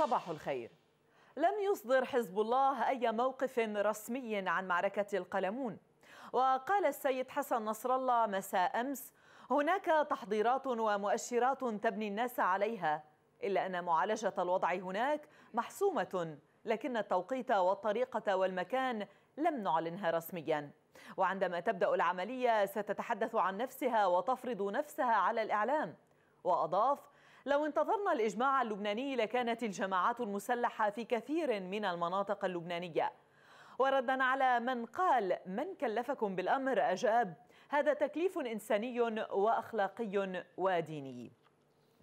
صباح الخير لم يصدر حزب الله أي موقف رسمي عن معركة القلمون وقال السيد حسن نصر الله مساء أمس هناك تحضيرات ومؤشرات تبني الناس عليها إلا أن معالجة الوضع هناك محسومة لكن التوقيت والطريقة والمكان لم نعلنها رسميا وعندما تبدأ العملية ستتحدث عن نفسها وتفرض نفسها على الإعلام وأضاف لو انتظرنا الإجماع اللبناني لكانت الجماعات المسلحة في كثير من المناطق اللبنانية وردا على من قال من كلفكم بالأمر أجاب هذا تكليف إنساني وأخلاقي وديني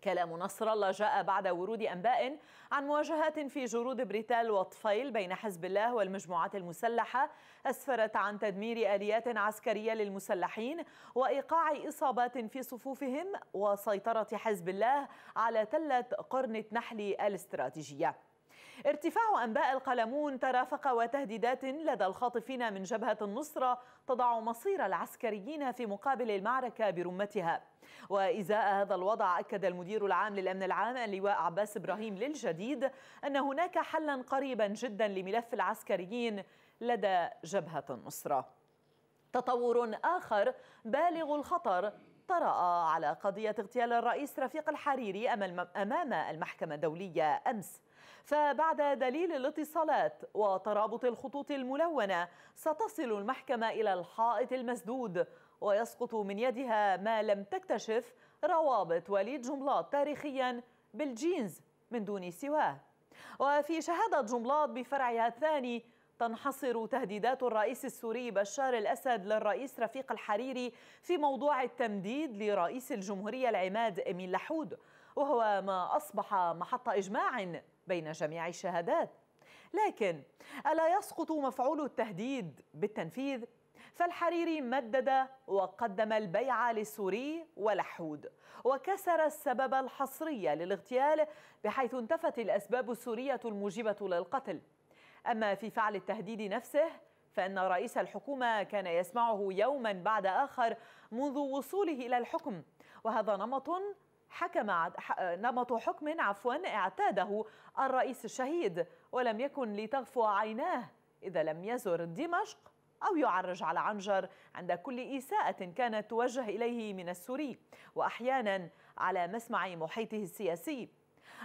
كلام نصر الله جاء بعد ورود أنباء عن مواجهات في جرود بريتال وطفيل بين حزب الله والمجموعات المسلحة أسفرت عن تدمير آليات عسكرية للمسلحين وإيقاع إصابات في صفوفهم وسيطرة حزب الله على تلة قرنة نحل الاستراتيجية ارتفاع أنباء القلمون ترافق وتهديدات لدى الخاطفين من جبهة النصرة تضع مصير العسكريين في مقابل المعركة برمتها وإزاء هذا الوضع أكد المدير العام للأمن العام اللواء عباس إبراهيم للجديد أن هناك حلا قريبا جدا لملف العسكريين لدى جبهة النصرة تطور آخر بالغ الخطر طرأ على قضية اغتيال الرئيس رفيق الحريري أمام المحكمة الدولية أمس فبعد دليل الاتصالات وترابط الخطوط الملونة ستصل المحكمة إلى الحائط المسدود ويسقط من يدها ما لم تكتشف روابط وليد جملات تاريخيا بالجينز من دون سواه وفي شهادة جملات بفرعها الثاني تنحصر تهديدات الرئيس السوري بشار الأسد للرئيس رفيق الحريري في موضوع التمديد لرئيس الجمهورية العماد أمين لحود وهو ما أصبح محط إجماع بين جميع الشهادات لكن ألا يسقط مفعول التهديد بالتنفيذ؟ فالحريري مدد وقدم البيع للسوري ولحود وكسر السبب الحصري للاغتيال بحيث انتفت الأسباب السورية الموجبة للقتل أما في فعل التهديد نفسه فإن رئيس الحكومة كان يسمعه يوما بعد آخر منذ وصوله إلى الحكم وهذا نمط حكم نمط حكم عفوا اعتاده الرئيس الشهيد ولم يكن لتغفو عيناه إذا لم يزر دمشق أو يعرج على عنجر عند كل إساءة كانت توجه إليه من السوري وأحيانا على مسمع محيطه السياسي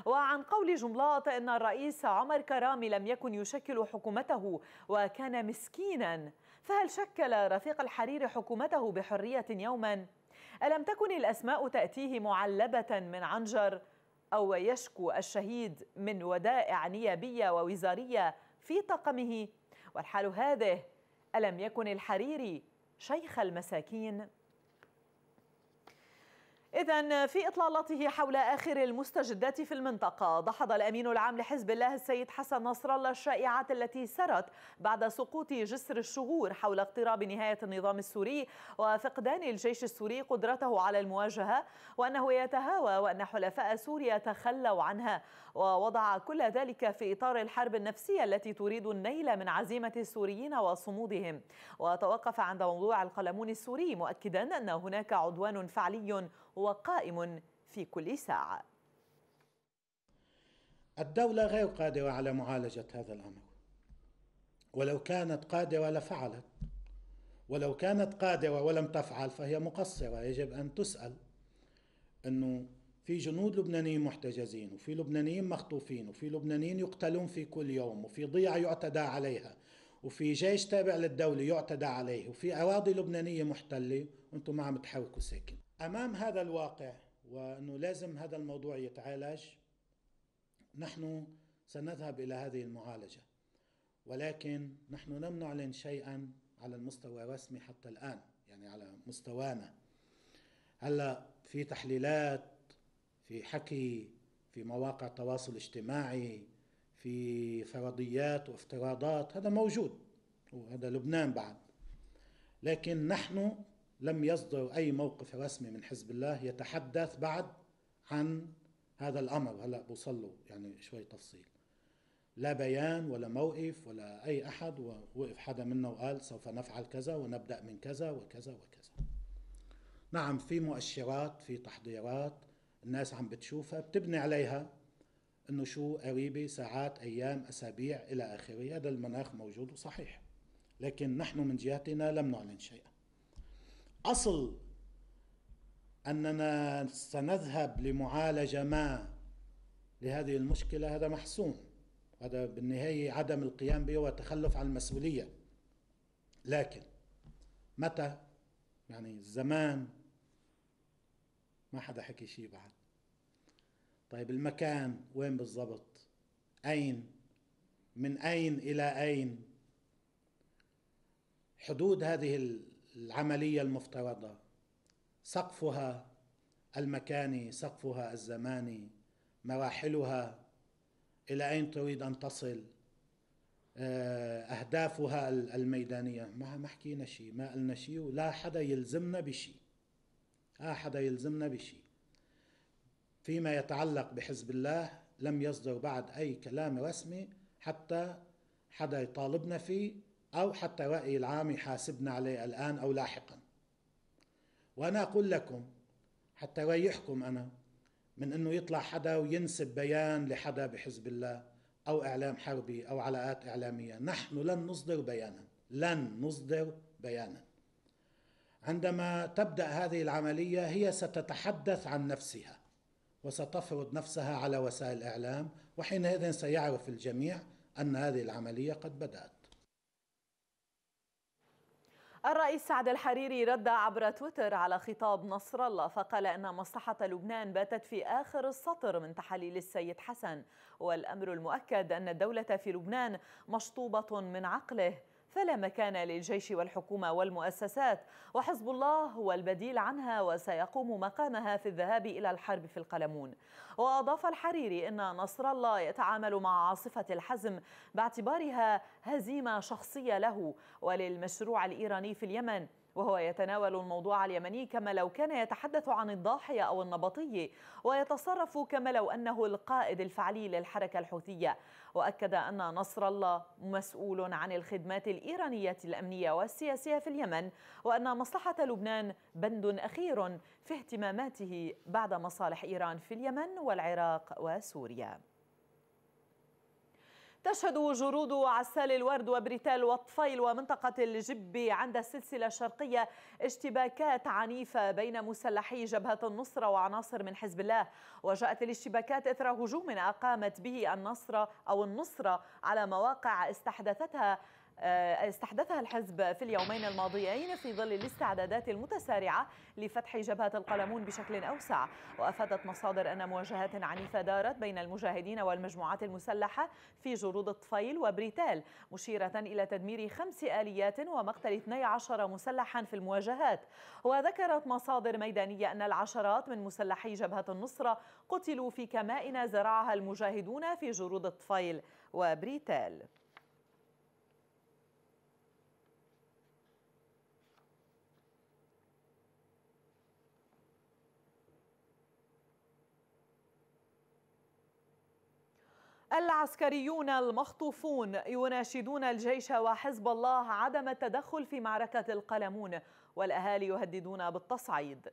وعن قول جملات أن الرئيس عمر كرامي لم يكن يشكل حكومته وكان مسكينا فهل شكل رفيق الحريري حكومته بحرية يوماً؟ ألم تكن الأسماء تأتيه معلبة من عنجر أو يشكو الشهيد من ودائع نيابية ووزارية في طقمه والحال هذه ألم يكن الحريري شيخ المساكين؟ إذا في إطلالته حول آخر المستجدات في المنطقة دحض الأمين العام لحزب الله السيد حسن نصر الله الشائعات التي سرت بعد سقوط جسر الشغور حول اقتراب نهاية النظام السوري وفقدان الجيش السوري قدرته على المواجهة وأنه يتهاوى وأن حلفاء سوريا تخلوا عنها ووضع كل ذلك في إطار الحرب النفسية التي تريد النيل من عزيمة السوريين وصمودهم وتوقف عند موضوع القلمون السوري مؤكدا أن هناك عدوان فعلي وقائم في كل ساعة الدولة غير قادرة على معالجة هذا الأمر ولو كانت قادرة لفعلت ولو كانت قادرة ولم تفعل فهي مقصرة يجب أن تسأل أنه في جنود لبنانيين محتجزين وفي لبنانيين مخطوفين وفي لبنانيين يقتلون في كل يوم وفي ضيعة يعتدى عليها وفي جيش تابع للدولة يعتدى عليه وفي أراضي لبنانية محتلة وأنتم ما عم تحركوا ساكن امام هذا الواقع وانه لازم هذا الموضوع يتعالج نحن سنذهب الى هذه المعالجه ولكن نحن لم نعلن شيئا على المستوى الرسمي حتى الان يعني على مستوانا هلا في تحليلات في حكي في مواقع التواصل الاجتماعي في فرضيات وافتراضات هذا موجود وهذا لبنان بعد لكن نحن لم يصدر أي موقف رسمي من حزب الله يتحدث بعد عن هذا الأمر هلأ بوصله يعني شوي تفصيل لا بيان ولا موقف ولا أي أحد ووقف حدا منا وقال سوف نفعل كذا ونبدأ من كذا وكذا وكذا نعم في مؤشرات في تحضيرات الناس عم بتشوفها بتبني عليها انه شو قريبة ساعات ايام اسابيع الى اخره هذا المناخ موجود وصحيح لكن نحن من جهتنا لم نعلن شيئا اصل اننا سنذهب لمعالجه ما لهذه المشكله هذا محسوم هذا بالنهايه عدم القيام به وتخلف عن المسؤوليه لكن متى يعني الزمان ما حدا حكي شيء بعد طيب المكان وين بالضبط اين من اين الى اين حدود هذه العملية المفترضة سقفها المكاني سقفها الزماني مراحلها إلى أين تريد أن تصل آه، أهدافها الميدانية ما ما حكينا شيء ما قلنا شيء ولا حدا يلزمنا بشيء لا حدا يلزمنا بشيء فيما يتعلق بحزب الله لم يصدر بعد أي كلام رسمي حتى حدا يطالبنا فيه أو حتى الرأي العام يحاسبنا عليه الآن أو لاحقا وأنا أقول لكم حتى ريحكم أنا من أنه يطلع حدا وينسب بيان لحدا بحزب الله أو إعلام حربي أو علاقات إعلامية نحن لن نصدر بيانا لن نصدر بيانا عندما تبدأ هذه العملية هي ستتحدث عن نفسها وستفرض نفسها على وسائل الإعلام وحينئذ سيعرف الجميع أن هذه العملية قد بدأت الرئيس سعد الحريري رد عبر تويتر على خطاب نصر الله فقال ان مصلحه لبنان باتت في اخر السطر من تحاليل السيد حسن والامر المؤكد ان الدوله في لبنان مشطوبه من عقله فلا مكان للجيش والحكومة والمؤسسات وحزب الله هو البديل عنها وسيقوم مقامها في الذهاب إلى الحرب في القلمون وأضاف الحريري أن نصر الله يتعامل مع عاصفة الحزم باعتبارها هزيمة شخصية له وللمشروع الإيراني في اليمن وهو يتناول الموضوع اليمني كما لو كان يتحدث عن الضاحية أو النبطي ويتصرف كما لو أنه القائد الفعلي للحركة الحوثية وأكد أن نصر الله مسؤول عن الخدمات الإيرانية الأمنية والسياسية في اليمن وأن مصلحة لبنان بند أخير في اهتماماته بعد مصالح إيران في اليمن والعراق وسوريا تشهد جرود عسال الورد وبريتال والطفيل ومنطقة الجب عند السلسلة الشرقية اشتباكات عنيفة بين مسلحي جبهة النصرة وعناصر من حزب الله وجاءت الاشتباكات إثر هجوم أقامت به النصرة أو النصرة على مواقع استحدثتها آه، استحدثها الحزب في اليومين الماضيين في ظل الاستعدادات المتسارعة لفتح جبهة القلمون بشكل أوسع وأفادت مصادر أن مواجهات عنيفة دارت بين المجاهدين والمجموعات المسلحة في جرود الطفيل وبريتال مشيرة إلى تدمير خمس آليات ومقتل 12 مسلحا في المواجهات وذكرت مصادر ميدانية أن العشرات من مسلحي جبهة النصرة قتلوا في كمائن زرعها المجاهدون في جرود الطفيل وبريتال العسكريون المخطوفون يناشدون الجيش وحزب الله عدم التدخل في معركة القلمون والأهالي يهددون بالتصعيد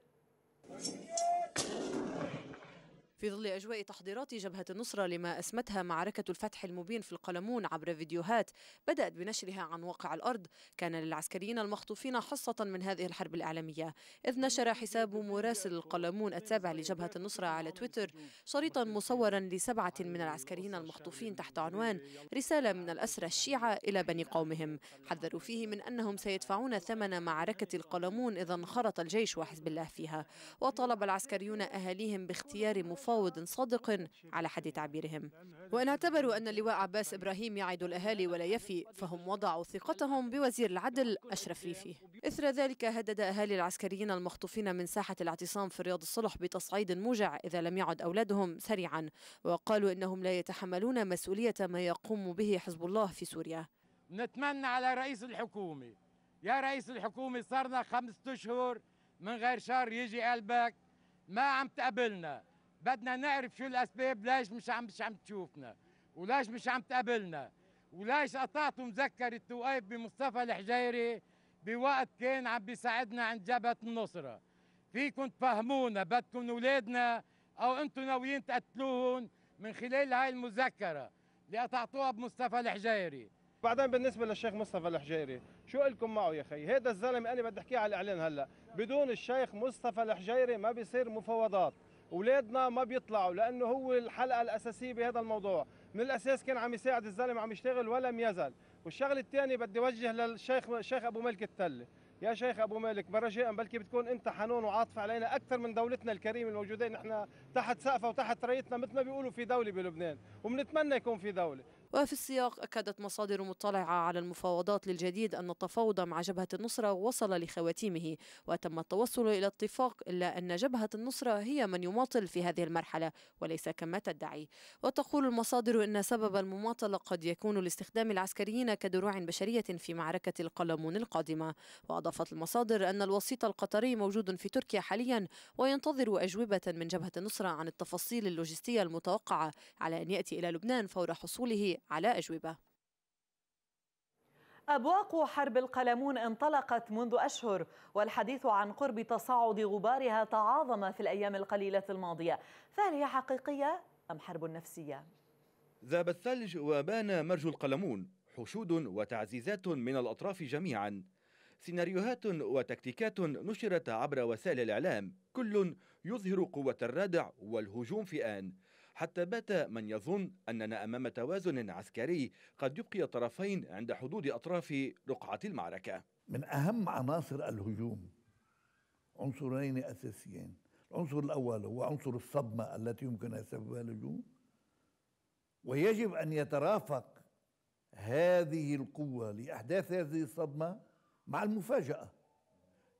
في ظل أجواء تحضيرات جبهة النصرة لما أسمتها معركة الفتح المبين في القلمون عبر فيديوهات بدأت بنشرها عن واقع الأرض كان للعسكريين المخطوفين حصة من هذه الحرب الإعلامية إذ نشر حساب مراسل القلمون التابع لجبهة النصرة على تويتر شريطا مصورا لسبعة من العسكريين المخطوفين تحت عنوان رسالة من الأسرى الشيعة إلى بني قومهم حذروا فيه من أنهم سيدفعون ثمن معركة القلمون إذا انخرط الجيش وحزب الله فيها وطلب العسكريون أهاليهم باختيار مفاوضات تفاوض صادق على حد تعبيرهم وإن اعتبروا أن اللواء عباس إبراهيم يعد الأهالي ولا يفي فهم وضعوا ثقتهم بوزير العدل أشرف ريفي إثر ذلك هدد أهالي العسكريين المخطوفين من ساحة الاعتصام في رياض الصلح بتصعيد موجع إذا لم يعد أولادهم سريعا وقالوا إنهم لا يتحملون مسؤولية ما يقوم به حزب الله في سوريا نتمنى على رئيس الحكومة يا رئيس الحكومة صارنا خمسة أشهر من غير شهر يجي قلبك ما عم تقابلنا بدنا نعرف شو الاسباب ليش مش عم مش عم تشوفنا وليش مش عم تقابلنا وليش قطعتوا مذكرة توقيف بمصطفى الحجيري بوقت كان عم بيساعدنا عند جبهه النصره فيكم تفهمونا بدكم اولادنا او انتم ناويين تقتلوهم من خلال هاي المذكره اللي قطعتوها بمصطفى الحجيري بعدين بالنسبه للشيخ مصطفى الحجيري شو لكم معه يا خي هذا الزلمه انا بدي احكيه على الاعلان هلا بدون الشيخ مصطفى الحجيري ما بيصير مفاوضات اولادنا ما بيطلعوا لانه هو الحلقه الاساسيه بهذا الموضوع من الاساس كان عم يساعد الزلمه عم يشتغل ولم يزل والشغله الثانيه بدي وجه للشيخ الشيخ ابو مالك التله يا شيخ ابو مالك برجاء بلكي بتكون انت حنون وعاطفه علينا اكثر من دولتنا الكريمه الموجوده نحن تحت سقفها وتحت رايتنا مثل ما بيقولوا في دوله بلبنان وبنتمنى يكون في دوله وفي السياق أكدت مصادر مطلعة على المفاوضات للجديد أن التفاوض مع جبهة النصرة وصل لخواتيمه وتم التوصل إلى اتفاق إلا أن جبهة النصرة هي من يماطل في هذه المرحلة وليس كما تدعي وتقول المصادر أن سبب المماطلة قد يكون لاستخدام العسكريين كدروع بشرية في معركة القلمون القادمة وأضافت المصادر أن الوسيط القطري موجود في تركيا حاليا وينتظر أجوبة من جبهة النصرة عن التفاصيل اللوجستية المتوقعة على أن يأتي إلى لبنان فور حصوله على أجوبة أبواق حرب القلمون انطلقت منذ أشهر والحديث عن قرب تصاعد غبارها تعاظم في الأيام القليلة الماضية فهل هي حقيقية أم حرب نفسية؟ ذاب الثلج وبان مرج القلمون حشود وتعزيزات من الأطراف جميعا سيناريوهات وتكتيكات نشرت عبر وسائل الإعلام كل يظهر قوة الردع والهجوم في آن حتى بات من يظن أننا أمام توازن عسكري قد يبقي الطرفين عند حدود أطراف رقعة المعركة من أهم عناصر الهجوم عنصرين أساسيين العنصر الأول هو عنصر الصدمة التي يمكن أن يسببها الهجوم ويجب أن يترافق هذه القوة لأحداث هذه الصدمة مع المفاجأة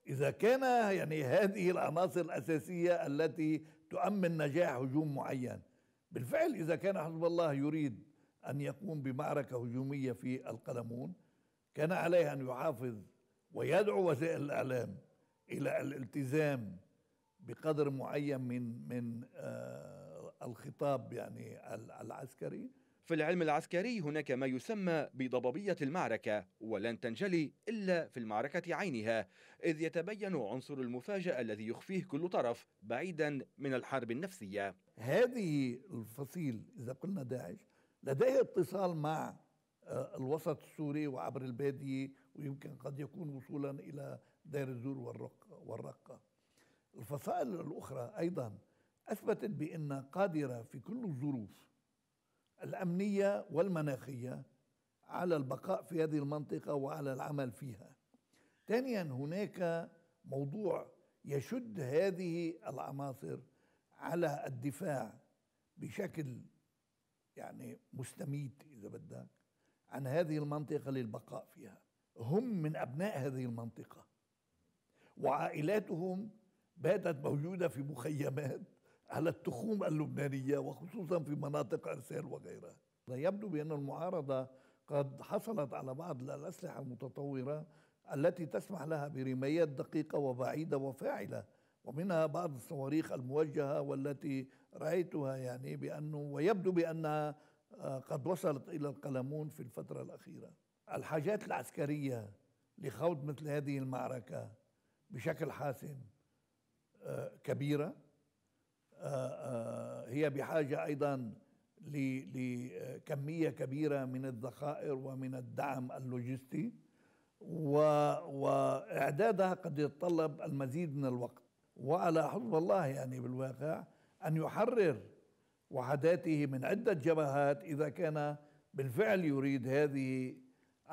إذا كان يعني هذه العناصر الأساسية التي تؤمن نجاح هجوم معين بالفعل إذا كان حزب الله يريد أن يقوم بمعركة هجومية في القلمون كان عليه أن يحافظ ويدعو وسائل الإعلام إلى الالتزام بقدر معين من من آه الخطاب يعني العسكري في العلم العسكري هناك ما يسمى بضبابية المعركة ولن تنجلي إلا في المعركة عينها إذ يتبين عنصر المفاجأة الذي يخفيه كل طرف بعيدا من الحرب النفسية هذه الفصيل إذا قلنا داعش لديه اتصال مع آه، الوسط السوري وعبر البادية ويمكن قد يكون وصولا إلى دير الزور والرقة, والرقة الفصائل الأخرى أيضا أثبتت بأن قادرة في كل الظروف الأمنية والمناخية على البقاء في هذه المنطقة وعلى العمل فيها ثانيا هناك موضوع يشد هذه العناصر على الدفاع بشكل يعني مستميت اذا بدك عن هذه المنطقه للبقاء فيها هم من ابناء هذه المنطقه وعائلاتهم باتت موجوده في مخيمات على التخوم اللبنانيه وخصوصا في مناطق ارسال وغيرها يبدو بان المعارضه قد حصلت على بعض الاسلحه المتطوره التي تسمح لها برميات دقيقه وبعيده وفاعله ومنها بعض الصواريخ الموجهة والتي رأيتها يعني بأنه ويبدو بأنها آه، قد وصلت إلى القلمون في الفترة الأخيرة الحاجات العسكرية لخوض مثل هذه المعركة بشكل حاسم آه، كبيرة آه، هي بحاجة أيضا لكمية كبيرة من الذخائر ومن الدعم اللوجستي وإعدادها قد يتطلب المزيد من الوقت وعلى حزب الله يعني بالواقع أن يحرر وحداته من عدة جبهات إذا كان بالفعل يريد هذه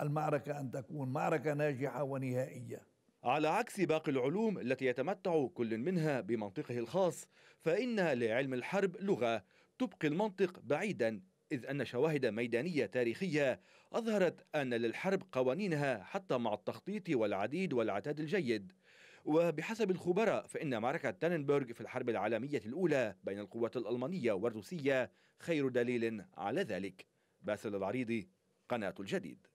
المعركة أن تكون معركة ناجحة ونهائية على عكس باقي العلوم التي يتمتع كل منها بمنطقه الخاص فإن لعلم الحرب لغة تبقي المنطق بعيدا إذ أن شواهد ميدانية تاريخية أظهرت أن للحرب قوانينها حتى مع التخطيط والعديد والعتاد الجيد وبحسب الخبراء فإن معركة تاننبرغ في الحرب العالمية الأولى بين القوات الألمانية والروسية خير دليل على ذلك باسل العريضي قناة الجديد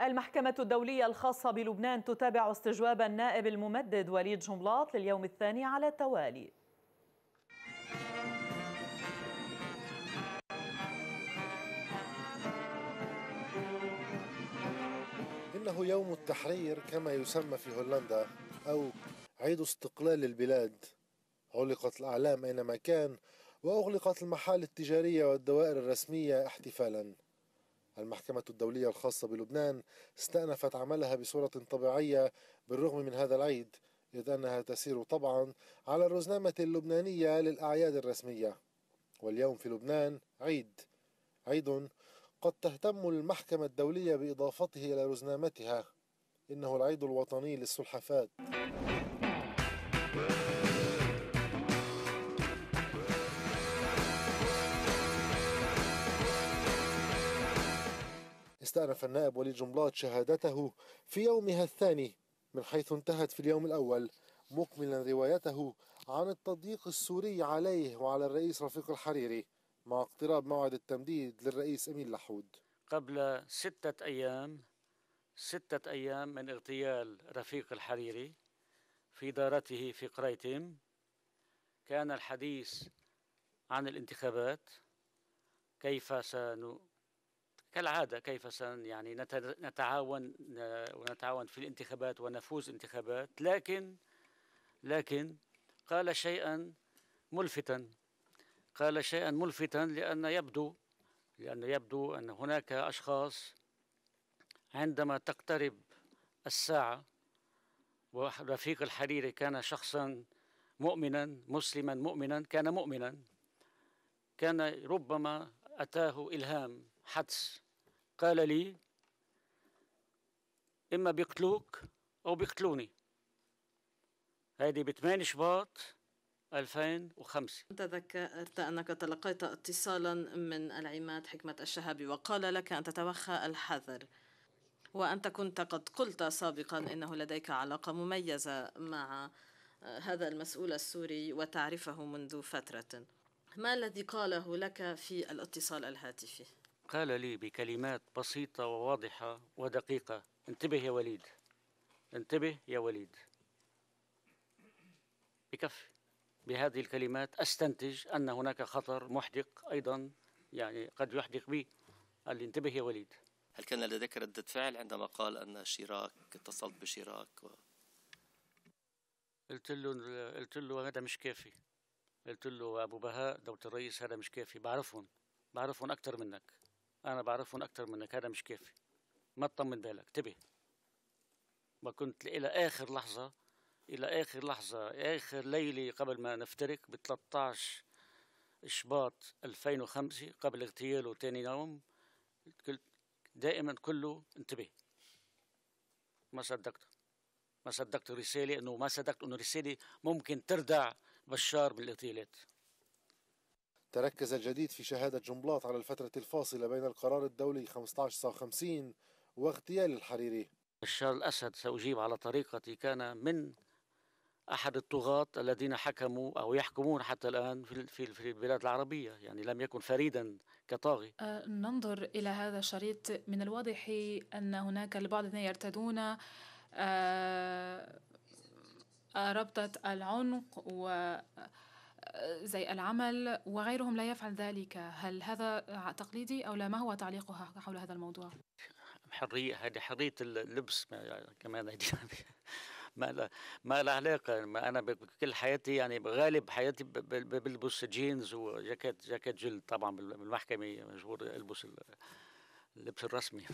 المحكمة الدولية الخاصة بلبنان تتابع استجواب النائب الممدد وليد جملاط لليوم الثاني على التوالي إنه يوم التحرير كما يسمى في هولندا أو عيد استقلال البلاد علقت الأعلام أينما كان وأغلقت المحال التجارية والدوائر الرسمية احتفالا المحكمة الدولية الخاصة بلبنان استأنفت عملها بصورة طبيعية بالرغم من هذا العيد إذ أنها تسير طبعا على الرزنامة اللبنانية للأعياد الرسمية واليوم في لبنان عيد عيد قد تهتم المحكمة الدولية بإضافته إلى رزنامتها إنه العيد الوطني للسلحفاة استأنف النائب وليد جملات شهادته في يومها الثاني من حيث انتهت في اليوم الأول مكملا روايته عن التضييق السوري عليه وعلى الرئيس رفيق الحريري مع اقتراب موعد التمديد للرئيس أمين لحود قبل ستة أيام ستة أيام من اغتيال رفيق الحريري في دارته في قريتم كان الحديث عن الانتخابات كيف سن كالعادة كيف سن يعني نتعاون ونتعاون في الانتخابات ونفوز انتخابات لكن لكن قال شيئا ملفتا قال شيئا ملفتا لأن يبدو لأن يبدو أن هناك أشخاص عندما تقترب الساعة ورفيق الحريري كان شخصا مؤمنا مسلما مؤمنا كان مؤمنا كان ربما أتاه إلهام حدس قال لي إما بيقتلوك أو بيقتلوني هذه بثمان شباط 2005 تذكرت أنك تلقيت اتصالا من العماد حكمة الشهابي وقال لك أن تتوخى الحذر وأنت كنت قد قلت سابقا أنه لديك علاقة مميزة مع آه، هذا المسؤول السوري وتعرفه منذ فترة ما الذي قاله لك في الاتصال الهاتفي؟ قال لي بكلمات بسيطة وواضحة ودقيقة انتبه يا وليد انتبه يا وليد بكفي بهذه الكلمات استنتج ان هناك خطر محدق ايضا يعني قد يحدق بي قال لي انتبه يا وليد هل كان لديك ردة فعل عندما قال ان شيراك اتصلت بشيراك و... قلت له قلت له هذا مش كافي قلت له ابو بهاء دوله الرئيس هذا مش كافي بعرفهم بعرفهم اكثر منك انا بعرفهم اكثر منك هذا مش كافي ما تطمن بالك انتبه ما كنت الى اخر لحظه الى اخر لحظه اخر ليله قبل ما نفترق ب 13 شباط 2005 قبل اغتياله ثاني يوم دائما كله انتبه ما صدقت ما صدقت الرساله انه ما صدقت انه الرساله ممكن تردع بشار بالاغتيالات تركز الجديد في شهادة جنبلاط على الفترة الفاصلة بين القرار الدولي 1559 واغتيال الحريري بشار الأسد سأجيب على طريقتي كان من احد الطغاة الذين حكموا او يحكمون حتى الان في في البلاد العربيه يعني لم يكن فريدا كطاغي أه، ننظر الى هذا الشريط من الواضح ان هناك البعض الذين يرتدون أه، ربطة العنق و أه، زي العمل وغيرهم لا يفعل ذلك هل هذا تقليدي أو لا ما هو تعليقها حول هذا الموضوع حرية هذه حرية اللبس يعني كمان ما لا ما له علاقه انا بكل حياتي يعني غالب حياتي بلبس جينز وجاكيت جاكيت جلد طبعا بالمحكمه مجبور البس اللبس الرسمي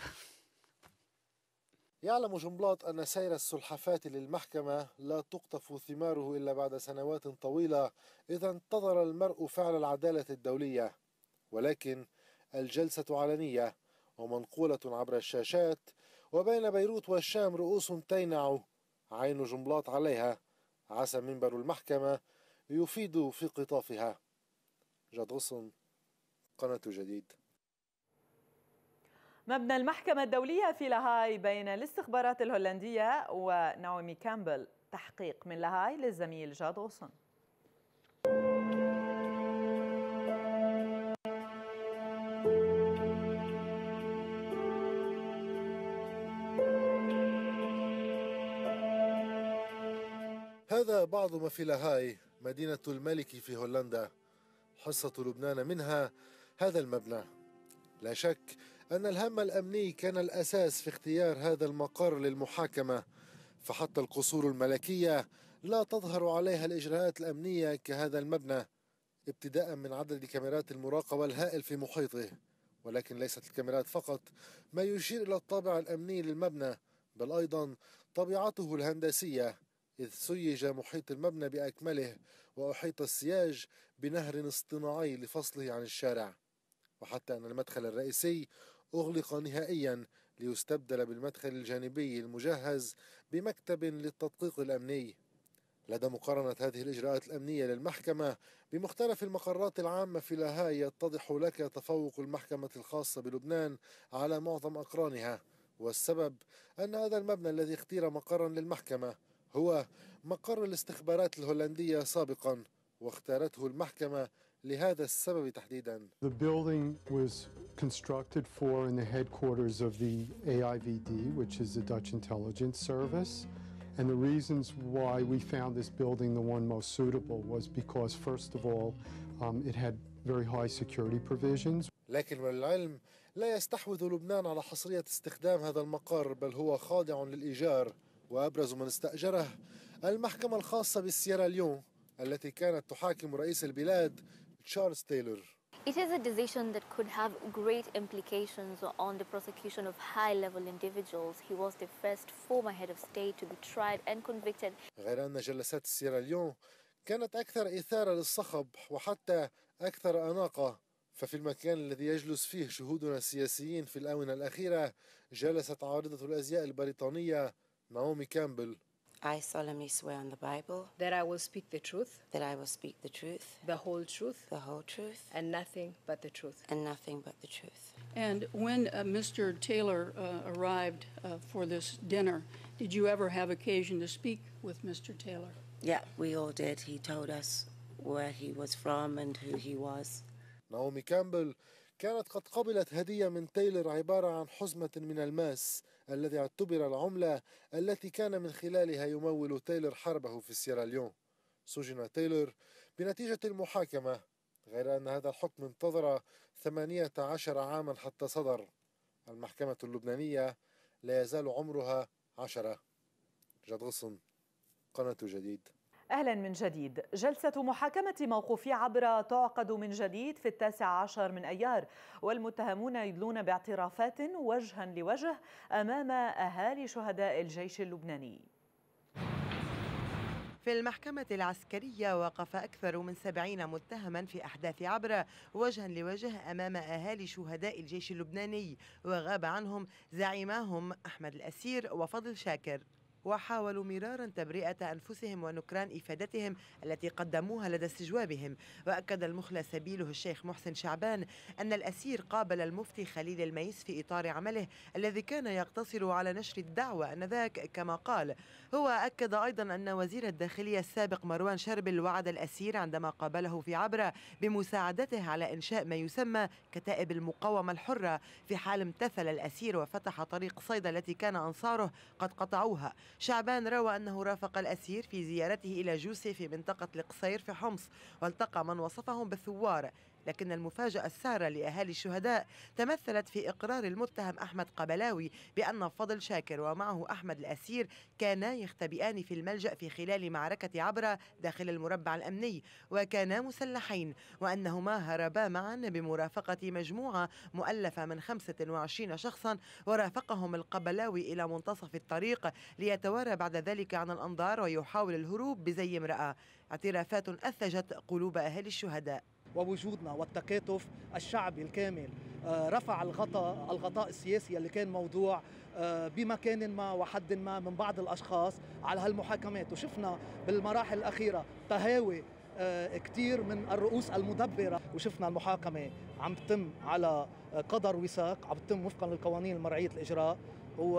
يعلم جنبلاط أن سير السلحفاة للمحكمة لا تقطف ثماره إلا بعد سنوات طويلة إذا انتظر المرء فعل العدالة الدولية ولكن الجلسة علنية ومنقولة عبر الشاشات وبين بيروت والشام رؤوس تينع عين جملات عليها عسى منبر المحكمة يفيد في قطافها جاد غصن قناة جديد مبنى المحكمة الدولية في لاهاي بين الاستخبارات الهولندية ونعومي كامبل تحقيق من لاهاي للزميل جاد غصن هذا بعض ما في لاهاي مدينة الملك في هولندا حصة لبنان منها هذا المبنى لا شك أن الهم الأمني كان الأساس في اختيار هذا المقر للمحاكمة فحتى القصور الملكية لا تظهر عليها الإجراءات الأمنية كهذا المبنى ابتداء من عدد كاميرات المراقبة الهائل في محيطه ولكن ليست الكاميرات فقط ما يشير إلى الطابع الأمني للمبنى بل أيضا طبيعته الهندسية إذ سيج محيط المبنى بأكمله وأحيط السياج بنهر اصطناعي لفصله عن الشارع وحتى أن المدخل الرئيسي أغلق نهائيا ليستبدل بالمدخل الجانبي المجهز بمكتب للتدقيق الأمني لدى مقارنة هذه الإجراءات الأمنية للمحكمة بمختلف المقرات العامة في لاهاي يتضح لك تفوق المحكمة الخاصة بلبنان على معظم أقرانها والسبب أن هذا المبنى الذي اختير مقرا للمحكمة هو مقر الاستخبارات الهولندية سابقا واختارته المحكمة لهذا السبب تحديدا. The building was constructed for in the headquarters of the AIVD, which is the Dutch intelligence service. And the reasons why we found this building the one most suitable was because, first of all, um, it had very high security provisions. لكن وللعلم لا يستحوذ لبنان على حصرية استخدام هذا المقر بل هو خاضع للإيجار وأبرز من استأجره المحكمة الخاصة بالسيارة بالسيراليون التي كانت تحاكم رئيس البلاد تشارلز تايلور It is a decision that could have great implications on the prosecution of high level individuals. He was the first former head of state to be tried and convicted. غير أن جلسات السيراليون كانت أكثر إثارة للصخب وحتى أكثر أناقة ففي المكان الذي يجلس فيه شهودنا السياسيين في الآونة الأخيرة جلست عارضة الأزياء البريطانية Naomi Campbell. I solemnly swear on the Bible that I will speak the truth, that I will speak the truth, the whole truth, the whole truth, and nothing but the truth, and nothing but the truth. And when uh, Mr. Taylor uh, arrived uh, for this dinner, did you ever have occasion to speak with Mr. Taylor? Yeah, we all did. He told us where he was from and who he was. Naomi Campbell كانت قد قبلت هدية من تايلر عبارة عن حزمة من الماس الذي اعتبر العملة التي كان من خلالها يمول تايلر حربه في سيراليون سجن تايلر بنتيجة المحاكمة غير أن هذا الحكم انتظر 18 عاما حتى صدر المحكمة اللبنانية لا يزال عمرها عشرة جد غصن قناة جديد أهلا من جديد جلسة محاكمة موقوفي عبرة تعقد من جديد في التاسع عشر من أيار والمتهمون يدلون باعترافات وجها لوجه أمام أهالي شهداء الجيش اللبناني في المحكمة العسكرية وقف أكثر من سبعين متهما في أحداث عبرة وجها لوجه أمام أهالي شهداء الجيش اللبناني وغاب عنهم زعيماهم أحمد الأسير وفضل شاكر وحاولوا مرارا تبرئة أنفسهم ونكران إفادتهم التي قدموها لدى استجوابهم وأكد المخلى سبيله الشيخ محسن شعبان أن الأسير قابل المفتي خليل الميس في إطار عمله الذي كان يقتصر على نشر الدعوة أنذاك كما قال هو أكد أيضا أن وزير الداخلية السابق مروان شربل وعد الأسير عندما قابله في عبرة بمساعدته على إنشاء ما يسمى كتائب المقاومة الحرة في حال امتثل الأسير وفتح طريق صيدا التي كان أنصاره قد قطعوها شعبان روى أنه رافق الأسير في زيارته إلى جوسي في منطقة القصير في حمص والتقى من وصفهم بالثوار لكن المفاجأة السارة لأهالي الشهداء تمثلت في إقرار المتهم أحمد قبلاوي بأن فضل شاكر ومعه أحمد الأسير كانا يختبئان في الملجأ في خلال معركة عبرة داخل المربع الأمني وكانا مسلحين وأنهما هربا معا بمرافقة مجموعة مؤلفة من 25 شخصا ورافقهم القبلاوي إلى منتصف الطريق ليتوارى بعد ذلك عن الأنظار ويحاول الهروب بزي امرأة اعترافات أثجت قلوب أهالي الشهداء ووجودنا والتكاتف الشعبي الكامل آه، رفع الغطاء الغطاء السياسي اللي كان موضوع آه، بمكان ما وحد ما من بعض الاشخاص على هالمحاكمات وشفنا بالمراحل الاخيره تهاوي آه، كثير من الرؤوس المدبرة وشفنا المحاكمة عم تتم على قدر وساق عم تتم وفقا للقوانين المرعية الإجراء و...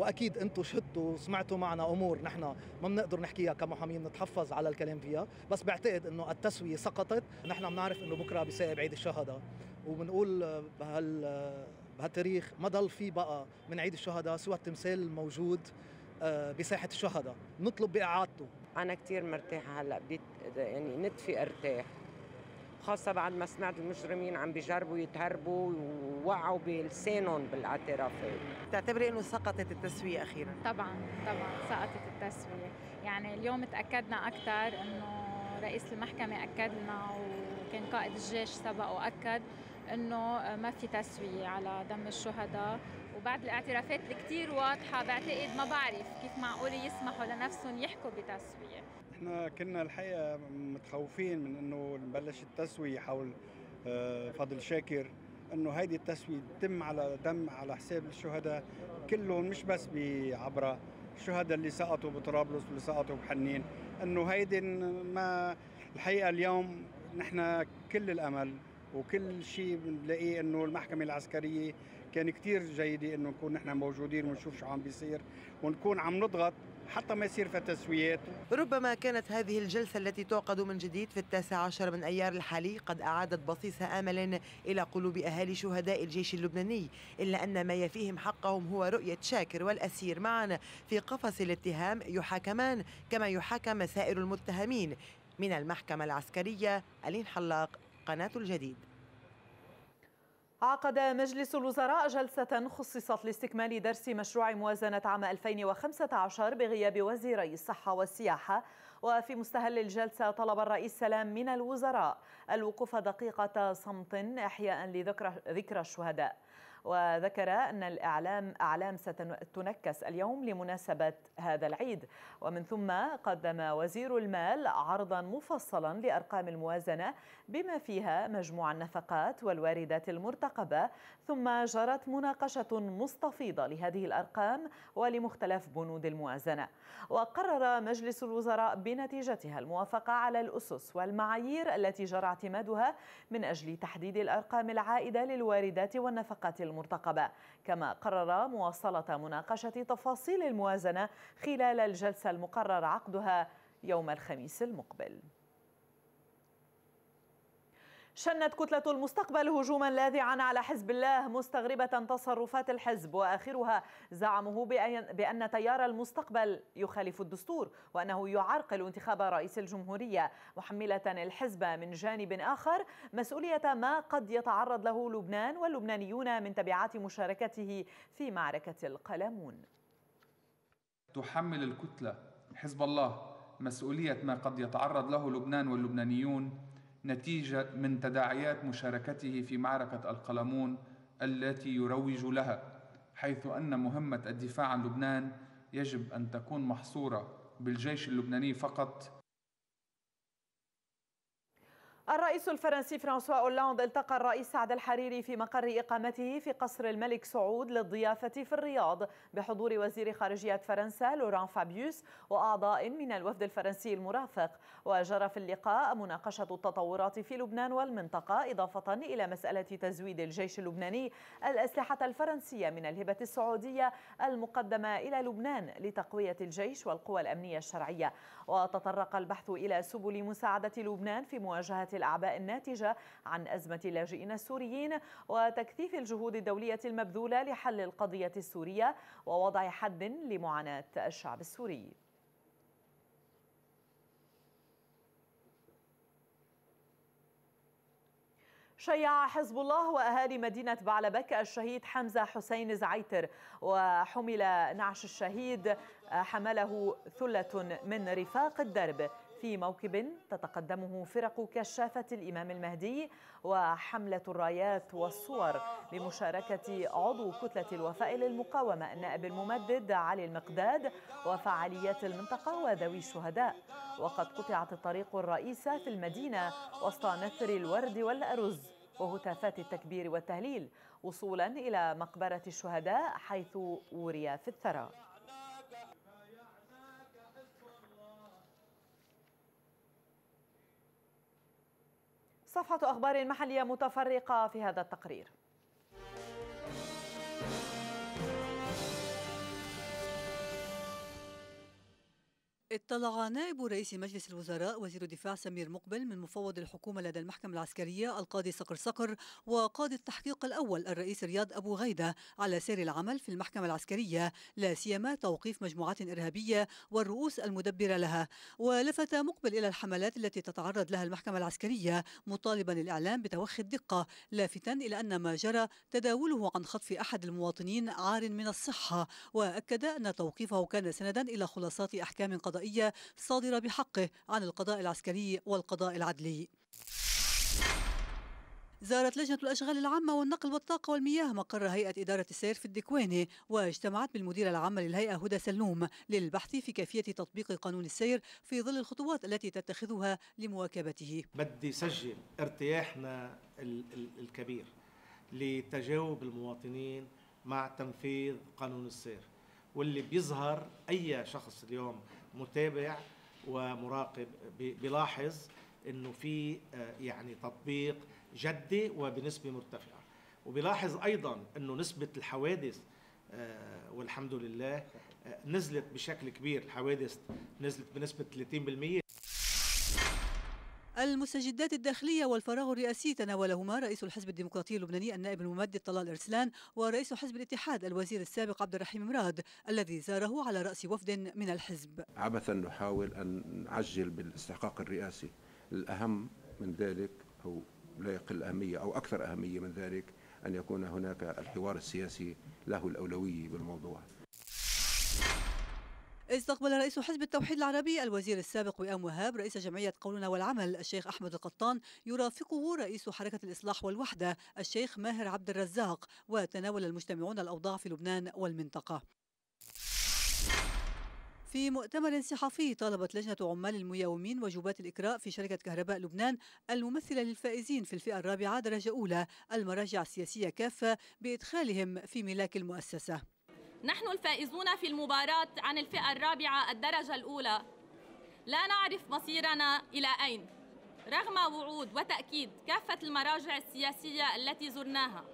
واكيد انتم شهدتوا وسمعتوا معنا امور نحن ما بنقدر نحكيها كمحامين نتحفظ على الكلام فيها بس بعتقد انه التسويه سقطت نحن بنعرف انه بكره بيصير عيد الشهداء وبنقول بهال بهالتاريخ ما ضل في بقى من عيد الشهداء سوى التمثال الموجود آه، بساحه الشهداء نطلب باعادته انا كثير مرتاحه هلا بديت يعني نتفي ارتاح خاصة بعد ما سمعت المجرمين عم بيجربوا يتهربوا ووقعوا بلسانهم بالاعترافات تعتبري أنه سقطت التسوية أخيرا؟ طبعا طبعا سقطت التسوية يعني اليوم تأكدنا أكثر أنه رئيس المحكمة أكد لنا وكان قائد الجيش سبق وأكد انه ما في تسويه على دم الشهداء وبعد الاعترافات الكتير واضحه بعتقد ما بعرف كيف معقول يسمحوا لنفسهم يحكوا بتسويه احنا كنا الحقيقه متخوفين من انه نبلش التسوية حول آه، فضل شاكر انه هيدي التسوية تتم على دم على حساب الشهداء كلهم مش بس بعبرة الشهداء اللي سقطوا بطرابلس واللي سقطوا بحنين انه هيدي ما الحقيقه اليوم نحن كل الامل وكل شيء بنلاقيه انه المحكمه العسكريه كان كثير جيده انه نكون نحن موجودين ونشوف شو عم بيصير ونكون عم نضغط حتى ما يصير في تسويات ربما كانت هذه الجلسة التي تعقد من جديد في التاسع عشر من أيار الحالي قد أعادت بصيص أمل إلى قلوب أهالي شهداء الجيش اللبناني إلا أن ما يفيهم حقهم هو رؤية شاكر والأسير معا في قفص الاتهام يحاكمان كما يحاكم سائر المتهمين من المحكمة العسكرية ألين حلاق قناة الجديد عقد مجلس الوزراء جلسة خصصت لاستكمال درس مشروع موازنة عام 2015 بغياب وزيري الصحة والسياحة وفي مستهل الجلسة طلب الرئيس سلام من الوزراء الوقوف دقيقة صمت إحياء لذكرى الشهداء وذكر أن الإعلام أعلام ستنكس اليوم لمناسبة هذا العيد ومن ثم قدم وزير المال عرضا مفصلا لأرقام الموازنة بما فيها مجموع النفقات والواردات المرتقبة ثم جرت مناقشة مستفيضة لهذه الأرقام ولمختلف بنود الموازنة وقرر مجلس الوزراء بنتيجتها الموافقة على الأسس والمعايير التي جرى اعتمادها من أجل تحديد الأرقام العائدة للواردات والنفقات المرتقبة المرتقبة كما قرر مواصلة مناقشة تفاصيل الموازنة خلال الجلسة المقرر عقدها يوم الخميس المقبل شنت كتلة المستقبل هجوما لاذعا على حزب الله مستغربة تصرفات الحزب وآخرها زعمه بأن تيار المستقبل يخالف الدستور وأنه يعرقل انتخاب رئيس الجمهورية محملة الحزب من جانب آخر مسؤولية ما قد يتعرض له لبنان واللبنانيون من تبعات مشاركته في معركة القلمون تحمل الكتلة حزب الله مسؤولية ما قد يتعرض له لبنان واللبنانيون نتيجة من تداعيات مشاركته في معركة القلمون التي يروج لها حيث أن مهمة الدفاع عن لبنان يجب أن تكون محصورة بالجيش اللبناني فقط الرئيس الفرنسي فرانسوا أولاند التقى الرئيس سعد الحريري في مقر إقامته في قصر الملك سعود للضيافة في الرياض بحضور وزير خارجية فرنسا لوران فابيوس وأعضاء من الوفد الفرنسي المرافق وجرى في اللقاء مناقشة التطورات في لبنان والمنطقة إضافة إلى مسألة تزويد الجيش اللبناني الأسلحة الفرنسية من الهبة السعودية المقدمة إلى لبنان لتقوية الجيش والقوى الأمنية الشرعية وتطرق البحث إلى سبل مساعدة لبنان في مواجهة الأعباء الناتجة عن أزمة اللاجئين السوريين وتكثيف الجهود الدولية المبذولة لحل القضية السورية ووضع حد لمعاناة الشعب السوري شيع حزب الله وأهالي مدينة بعلبك الشهيد حمزة حسين زعيتر وحمل نعش الشهيد حمله ثلة من رفاق الدرب في موكب تتقدمه فرق كشافة الإمام المهدي وحملة الرايات والصور بمشاركة عضو كتلة الوفاء للمقاومة النائب الممدد علي المقداد وفعاليات المنطقة وذوي الشهداء وقد قطعت الطريق الرئيسة في المدينة وسط نثر الورد والأرز وهتافات التكبير والتهليل وصولا إلى مقبرة الشهداء حيث وري في الثرى صفحة أخبار محلية متفرقة في هذا التقرير اطلع نائب رئيس مجلس الوزراء وزير الدفاع سمير مقبل من مفوض الحكومة لدى المحكمة العسكرية القاضي صقر صقر وقاضي التحقيق الأول الرئيس رياض أبو غيدة على سير العمل في المحكمة العسكرية لا سيما توقيف مجموعات إرهابية والرؤوس المدبرة لها ولفت مقبل إلى الحملات التي تتعرض لها المحكمة العسكرية مطالبا الإعلام بتوخي الدقة لافتا إلى أن ما جرى تداوله عن خطف أحد المواطنين عار من الصحة وأكد أن توقيفه كان سندا إلى خلاصات أحكام قضاء القضائية صادرة بحقه عن القضاء العسكري والقضاء العدلي زارت لجنة الأشغال العامة والنقل والطاقة والمياه مقر هيئة إدارة السير في الدكويني واجتمعت بالمديرة العامة للهيئة هدى سلوم للبحث في كيفية تطبيق قانون السير في ظل الخطوات التي تتخذها لمواكبته بدي سجل ارتياحنا الكبير لتجاوب المواطنين مع تنفيذ قانون السير واللي بيظهر أي شخص اليوم متابع ومراقب بيلاحظ انه في آه، يعني تطبيق جدي وبنسبه مرتفعه وبيلاحظ ايضا انه نسبه الحوادث آه، والحمد لله آه، نزلت بشكل كبير الحوادث نزلت بنسبه 30% المستجدات الداخلية والفراغ الرئاسي تناولهما رئيس الحزب الديمقراطي اللبناني النائب الممدد طلال إرسلان ورئيس حزب الاتحاد الوزير السابق عبد الرحيم مراد الذي زاره على رأس وفد من الحزب عبثا نحاول أن نعجل بالاستحقاق الرئاسي الأهم من ذلك أو لا يقل أهمية أو أكثر أهمية من ذلك أن يكون هناك الحوار السياسي له الأولوية بالموضوع استقبل رئيس حزب التوحيد العربي الوزير السابق وئام وهاب رئيس جمعية قولنا والعمل الشيخ أحمد القطان يرافقه رئيس حركة الإصلاح والوحدة الشيخ ماهر عبد الرزاق وتناول المجتمعون الأوضاع في لبنان والمنطقة في مؤتمر صحفي طالبت لجنة عمال المياومين وجوبات الإكراء في شركة كهرباء لبنان الممثلة للفائزين في الفئة الرابعة درجة أولى المراجع السياسية كافة بإدخالهم في ملاك المؤسسة نحن الفائزون في المباراة عن الفئة الرابعة الدرجة الأولى لا نعرف مصيرنا إلى أين رغم وعود وتأكيد كافة المراجع السياسية التي زرناها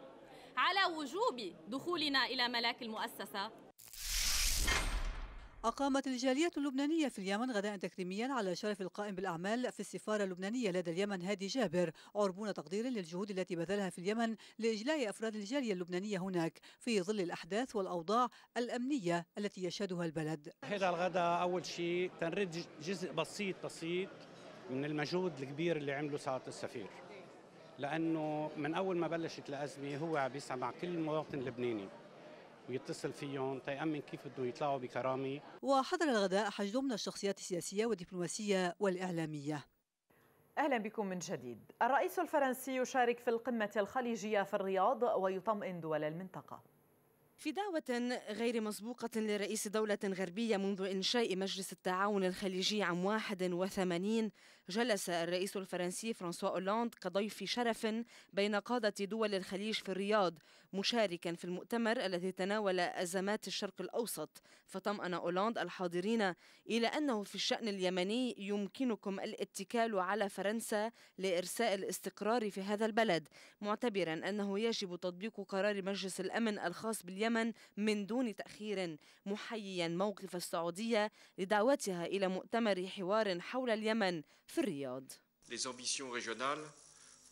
على وجوب دخولنا إلى ملاك المؤسسة أقامت الجالية اللبنانية في اليمن غداء تكريميا على شرف القائم بالأعمال في السفارة اللبنانية لدى اليمن هادي جابر عربون تقدير للجهود التي بذلها في اليمن لإجلاء أفراد الجالية اللبنانية هناك في ظل الأحداث والأوضاع الأمنية التي يشهدها البلد هذا الغداء أول شيء تنرد جزء بسيط بسيط من المجهود الكبير اللي عمله سعادة السفير لأنه من أول ما بلشت الأزمة هو عم يسعى مع كل مواطن لبناني ويتصل فيهم تيأمن كيف بدهم يطلعوا بكرامه وحضر الغداء حشد من الشخصيات السياسية والدبلوماسية والإعلامية اهلا بكم من جديد. الرئيس الفرنسي يشارك في القمه الخليجيه في الرياض ويطمئن دول المنطقه. في دعوة غير مسبوقة لرئيس دولة غربية منذ إنشاء مجلس التعاون الخليجي عام 81 جلس الرئيس الفرنسي فرانسوا أولاند كضيف شرف بين قادة دول الخليج في الرياض مشاركا في المؤتمر الذي تناول أزمات الشرق الأوسط فطمأن أولاند الحاضرين إلى أنه في الشأن اليمني يمكنكم الاتكال على فرنسا لإرساء الاستقرار في هذا البلد معتبرا أنه يجب تطبيق قرار مجلس الأمن الخاص باليمن من دون تأخير محييا موقف السعودية لدعوتها إلى مؤتمر حوار حول اليمن في الرياض Les ambitions régionales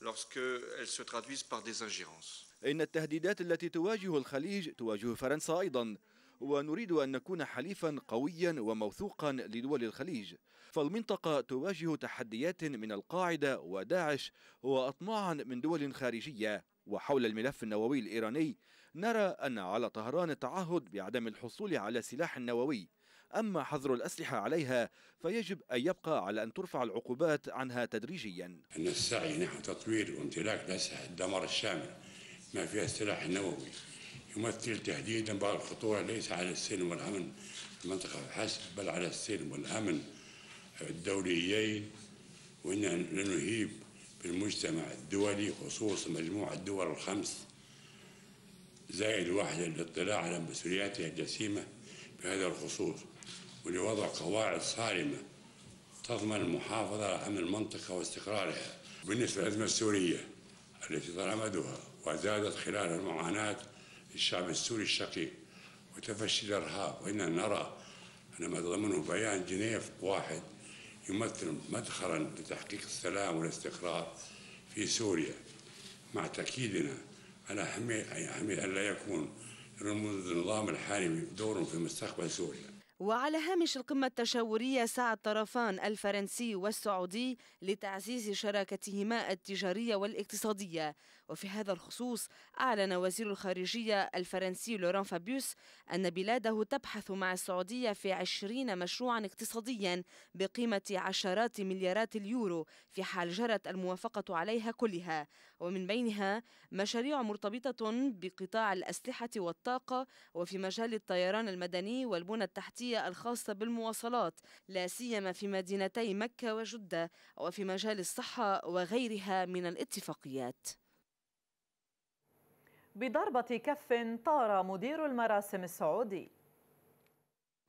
lorsqu'elles se traduisent par des ingérences. إن التهديدات التي تواجه الخليج تواجه فرنسا أيضا ونريد أن نكون حليفا قويا وموثوقا لدول الخليج فالمنطقة تواجه تحديات من القاعدة وداعش وأطماعا من دول خارجية وحول الملف النووي الإيراني نرى أن على طهران التعهد بعدم الحصول على سلاح نووي أما حظر الأسلحة عليها فيجب أن يبقى على أن ترفع العقوبات عنها تدريجيا أن السعي نحو تطوير وامتلاك الأسلحة الدمار الشامل ما فيها السلاح النووي يمثل تهديدا بعد الخطورة ليس على السلم والأمن في المنطقة فحسب بل على السلم والأمن الدوليين وإن لنهيب بالمجتمع الدولي خصوصا مجموعة الدول الخمس زائد واحد الاطلاع على مسؤولياتها الجسيمة بهذا الخصوص ولوضع قواعد صارمة تضمن المحافظة على أمن المنطقة واستقرارها بالنسبة للأزمة السورية التي طرمدها وزادت خلالها المعاناة للشعب السوري الشقي وتفشي الإرهاب وإننا نرى أن ما تضمنه بيان جنيف واحد يمثل مدخلا لتحقيق السلام والاستقرار في سوريا مع تأكيدنا على أهمية أن لا يكون للنظام الحالي دور في مستقبل سوريا وعلى هامش القمة التشاورية سعى الطرفان الفرنسي والسعودي لتعزيز شراكتهما التجارية والاقتصادية وفي هذا الخصوص أعلن وزير الخارجية الفرنسي لوران فابيوس أن بلاده تبحث مع السعودية في عشرين مشروعا اقتصاديا بقيمة عشرات مليارات اليورو في حال جرت الموافقة عليها كلها ومن بينها مشاريع مرتبطة بقطاع الأسلحة والطاقة وفي مجال الطيران المدني والبنى التحتية الخاصة بالمواصلات لا سيما في مدينتي مكة وجدة وفي مجال الصحة وغيرها من الاتفاقيات بضربة كف طار مدير المراسم السعودي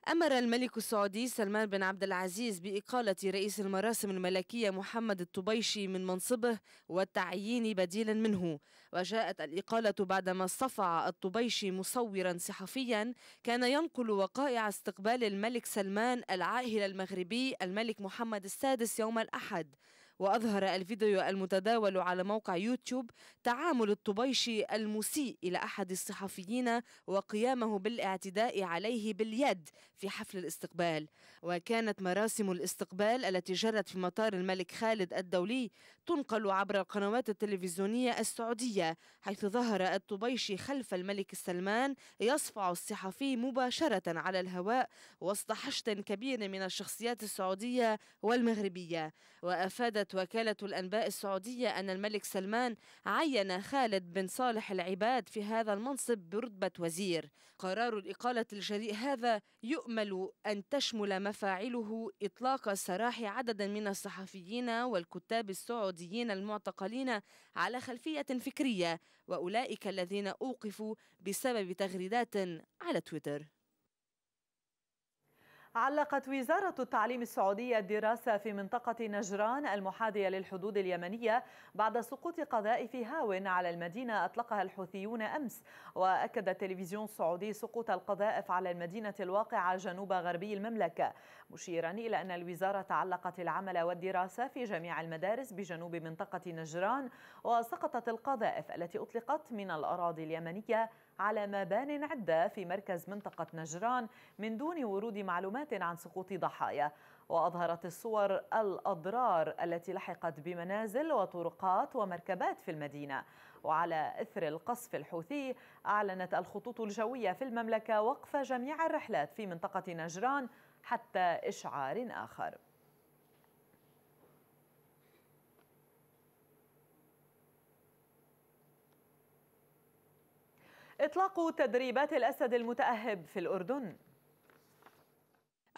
أمر الملك السعودي سلمان بن عبد العزيز بإقالة رئيس المراسم الملكية محمد الطبيشي من منصبه والتعيين بديلا منه وجاءت الإقالة بعدما صفع الطبيشي مصورا صحفيا كان ينقل وقائع استقبال الملك سلمان العاهل المغربي الملك محمد السادس يوم الأحد وأظهر الفيديو المتداول على موقع يوتيوب تعامل الطبيشي المسيء إلى أحد الصحفيين وقيامه بالاعتداء عليه باليد في حفل الاستقبال وكانت مراسم الاستقبال التي جرت في مطار الملك خالد الدولي تنقل عبر القنوات التلفزيونية السعودية حيث ظهر الطبيشي خلف الملك سلمان يصفع الصحفي مباشرة على الهواء وسط حشد كبير من الشخصيات السعودية والمغربية وأفادت أفادت وكالة الأنباء السعودية أن الملك سلمان عين خالد بن صالح العباد في هذا المنصب برتبة وزير قرار الإقالة الجريء هذا يؤمل أن تشمل مفاعله إطلاق سراح عدد من الصحفيين والكتاب السعوديين المعتقلين على خلفية فكرية وأولئك الذين أوقفوا بسبب تغريدات على تويتر علقت وزارة التعليم السعودية الدراسة في منطقة نجران المحاذية للحدود اليمنية بعد سقوط قذائف هاون على المدينة أطلقها الحوثيون أمس وأكد التلفزيون السعودي سقوط القذائف على المدينة الواقعة جنوب غربي المملكة مشيرا إلى أن الوزارة علقت العمل والدراسة في جميع المدارس بجنوب منطقة نجران وسقطت القذائف التي أطلقت من الأراضي اليمنية على مبان عدة في مركز منطقة نجران من دون ورود معلومات عن سقوط ضحايا وأظهرت الصور الأضرار التي لحقت بمنازل وطرقات ومركبات في المدينة وعلى إثر القصف الحوثي أعلنت الخطوط الجوية في المملكة وقف جميع الرحلات في منطقة نجران حتى إشعار آخر إطلاق تدريبات الأسد المتأهب في الأردن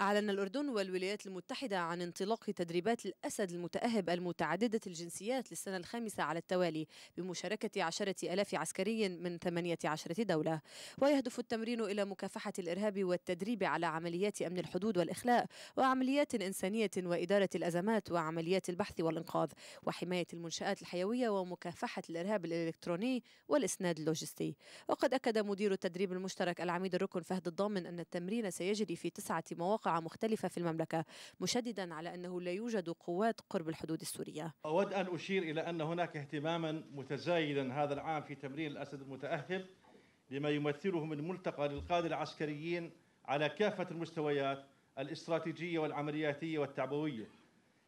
أعلن الأردن والولايات المتحدة عن انطلاق تدريبات الأسد المتأهب المتعددة الجنسيات للسنة الخامسة على التوالي بمشاركة عشرة ألاف عسكري من 18 دولة ويهدف التمرين إلى مكافحة الإرهاب والتدريب على عمليات أمن الحدود والإخلاء وعمليات إنسانية وإدارة الأزمات وعمليات البحث والإنقاذ وحماية المنشآت الحيوية ومكافحة الإرهاب الإلكتروني والإسناد اللوجستي وقد أكد مدير التدريب المشترك العميد الركن فهد الضامن أن التمرين سيجري في تسعة مواقع بقاع مختلفة في المملكة مشددا على أنه لا يوجد قوات قرب الحدود السورية أود أن أشير إلى أن هناك اهتماما متزايدا هذا العام في تمرين الأسد المتأهب لما يمثله من ملتقى للقادة العسكريين على كافة المستويات الاستراتيجية والعملياتية والتعبوية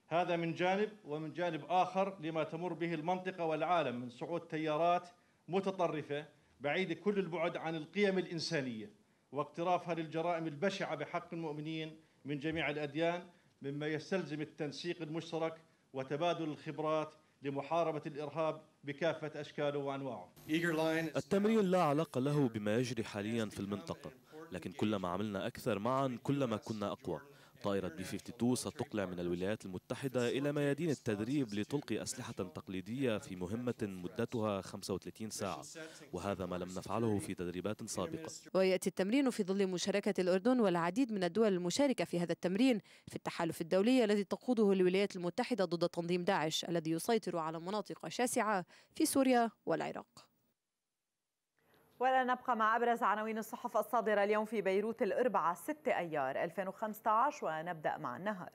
هذا من جانب ومن جانب آخر لما تمر به المنطقة والعالم من صعود تيارات متطرفة بعيدة كل البعد عن القيم الإنسانية واقترافها للجرائم البشعة بحق المؤمنين من جميع الأديان مما يستلزم التنسيق المشترك وتبادل الخبرات لمحاربة الإرهاب بكافة أشكاله وأنواعه التمرين لا علاقة له بما يجري حاليا في المنطقة لكن كلما عملنا أكثر معا كلما كنا أقوى طائرة بي 52 ستقلع من الولايات المتحدة إلى ميادين التدريب لتلقي أسلحة تقليدية في مهمة مدتها 35 ساعة وهذا ما لم نفعله في تدريبات سابقة ويأتي التمرين في ظل مشاركة الأردن والعديد من الدول المشاركة في هذا التمرين في التحالف الدولي الذي تقوده الولايات المتحدة ضد تنظيم داعش الذي يسيطر على مناطق شاسعة في سوريا والعراق ولنبقى مع أبرز عناوين الصحف الصادرة اليوم في بيروت الأربعاء 6 أيار 2015 ونبدأ مع النهار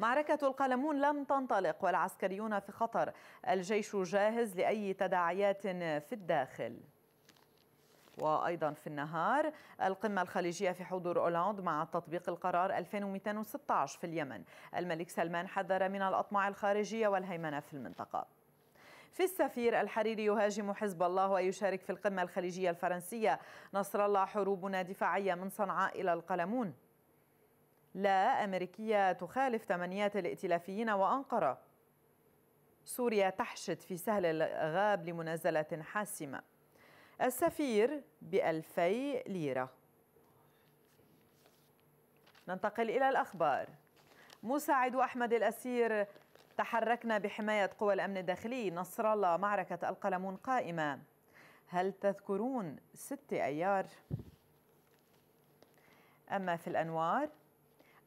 معركة القلمون لم تنطلق والعسكريون في خطر الجيش جاهز لأي تداعيات في الداخل وأيضا في النهار القمة الخليجية في حضور أولاند مع تطبيق القرار 2216 في اليمن الملك سلمان حذر من الأطماع الخارجية والهيمنة في المنطقة في السفير الحريري يهاجم حزب الله ويشارك في القمة الخليجية الفرنسية نصر الله حروبنا دفاعية من صنعاء إلى القلمون لا أمريكية تخالف تمنيات الائتلافيين وأنقرة سوريا تحشد في سهل الغاب لمنازلة حاسمة السفير بألفي ليرة ننتقل إلى الأخبار مساعد أحمد الأسير تحركنا بحماية قوى الأمن الداخلي نصر الله معركة القلمون قائمة هل تذكرون 6 أيار أما في الأنوار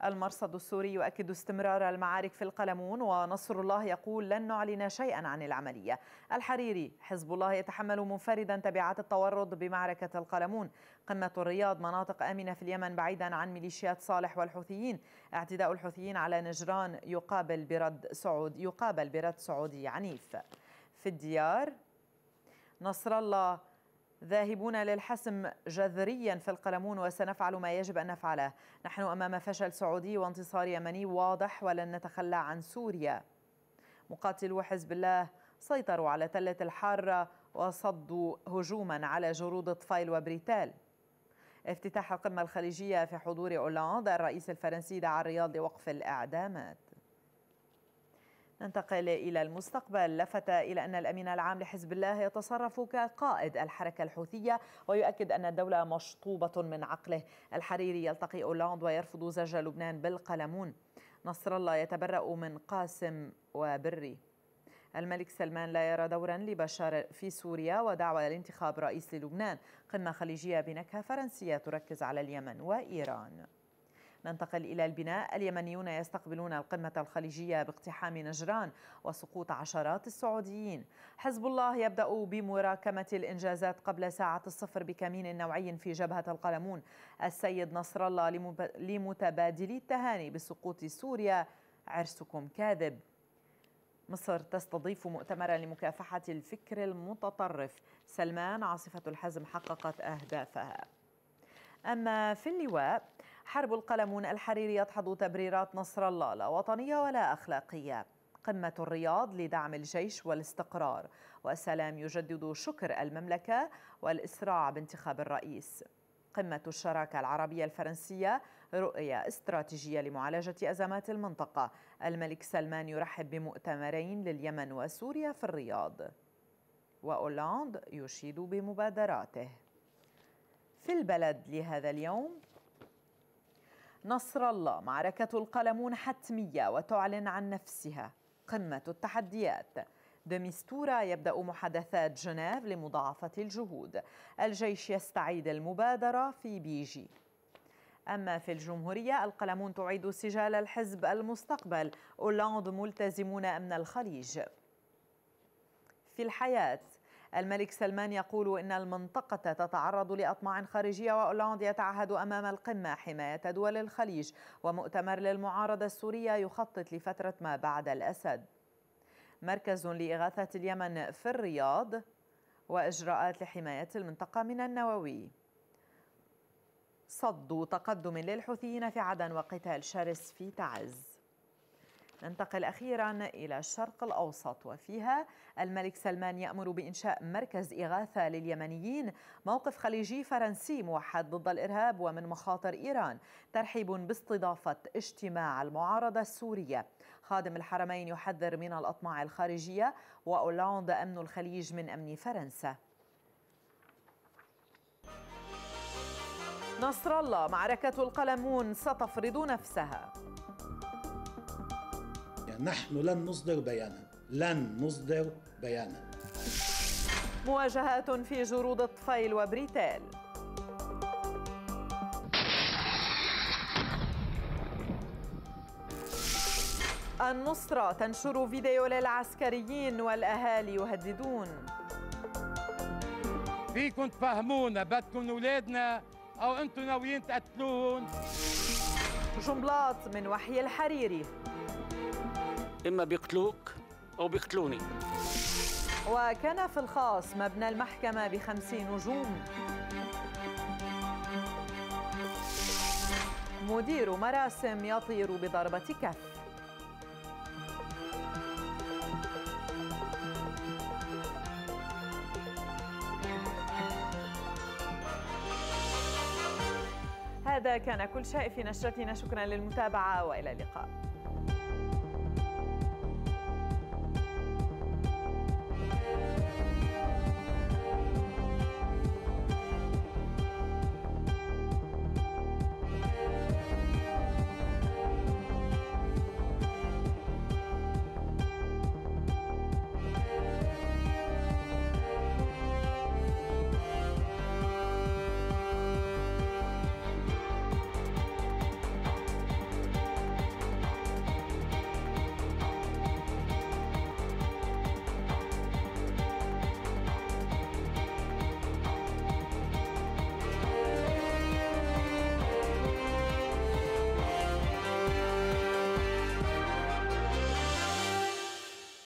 المرصد السوري يؤكد استمرار المعارك في القلمون ونصر الله يقول لن نعلن شيئا عن العملية الحريري حزب الله يتحمل منفردا تبعات التورط بمعركة القلمون قمة الرياض مناطق آمنة في اليمن بعيدا عن ميليشيات صالح والحوثيين اعتداء الحوثيين على نجران يقابل برد سعود يقابل برد سعودي عنيف في الديار نصر الله ذاهبون للحسم جذريا في القلمون وسنفعل ما يجب أن نفعله نحن أمام فشل سعودي وانتصار يمني واضح ولن نتخلى عن سوريا مقاتلو حزب الله سيطروا على تلة الحارة وصدوا هجوما على جرود طفيل وبريتال افتتاح القمة الخليجية في حضور أولاند الرئيس الفرنسي دعا الرياض لوقف الإعدامات ننتقل إلى المستقبل لفت إلى أن الأمين العام لحزب الله يتصرف كقائد الحركة الحوثية ويؤكد أن الدولة مشطوبة من عقله الحريري يلتقي أولاند ويرفض زج لبنان بالقلمون نصر الله يتبرأ من قاسم وبري الملك سلمان لا يرى دورا لبشار في سوريا ودعوة لانتخاب رئيس للبنان قمة خليجية بنكهة فرنسية تركز على اليمن وإيران ننتقل إلى البناء اليمنيون يستقبلون القمة الخليجية باقتحام نجران وسقوط عشرات السعوديين حزب الله يبدأ بمراكمة الإنجازات قبل ساعة الصفر بكمين نوعي في جبهة القلمون السيد نصر الله لمتبادلي التهاني بسقوط سوريا عرسكم كاذب مصر تستضيف مؤتمرا لمكافحة الفكر المتطرف سلمان عاصفة الحزم حققت أهدافها أما في اللواء حرب القلمون الحريري يدحض تبريرات نصر الله لا وطنية ولا أخلاقية قمة الرياض لدعم الجيش والاستقرار وسلام يجدد شكر المملكة والإسراع بانتخاب الرئيس قمة الشراكة العربية الفرنسية رؤية استراتيجية لمعالجة أزمات المنطقة الملك سلمان يرحب بمؤتمرين لليمن وسوريا في الرياض وأولاند يشيد بمبادراته في البلد لهذا اليوم نصر الله معركة القلمون حتمية وتعلن عن نفسها قمة التحديات دميستورا يبدأ محادثات جنيف لمضاعفة الجهود الجيش يستعيد المبادرة في بيجي أما في الجمهورية القلمون تعيد سجال الحزب المستقبل أولاند ملتزمون أمن الخليج في الحياة الملك سلمان يقول إن المنطقة تتعرض لأطماع خارجية وأولاند يتعهد أمام القمة حماية دول الخليج ومؤتمر للمعارضة السورية يخطط لفترة ما بعد الأسد مركز لإغاثة اليمن في الرياض وإجراءات لحماية المنطقة من النووي صد تقدم للحوثيين في عدن وقتال شرس في تعز ننتقل أخيرا إلى الشرق الأوسط وفيها الملك سلمان يأمر بإنشاء مركز إغاثة لليمنيين موقف خليجي فرنسي موحد ضد الإرهاب ومن مخاطر إيران ترحيب باستضافة اجتماع المعارضة السورية خادم الحرمين يحذر من الأطماع الخارجية وأولاند أمن الخليج من أمن فرنسا نصر الله معركة القلمون ستفرض نفسها نحن لن نصدر بيانا لن نصدر بيانا مواجهات في جرود الطفيل وبريتال النصرة تنشر فيديو للعسكريين والأهالي يهددون فيكم تفهمونا بدكم أولادنا أو أنتم ناويين تقتلوهم جملات من وحي الحريري إما بيقتلوك أو بيقتلوني وكان في الخاص مبنى المحكمة بخمسين نجوم مدير مراسم يطير بضربة كف هذا كان كل شيء في نشرتنا شكرا للمتابعة وإلى اللقاء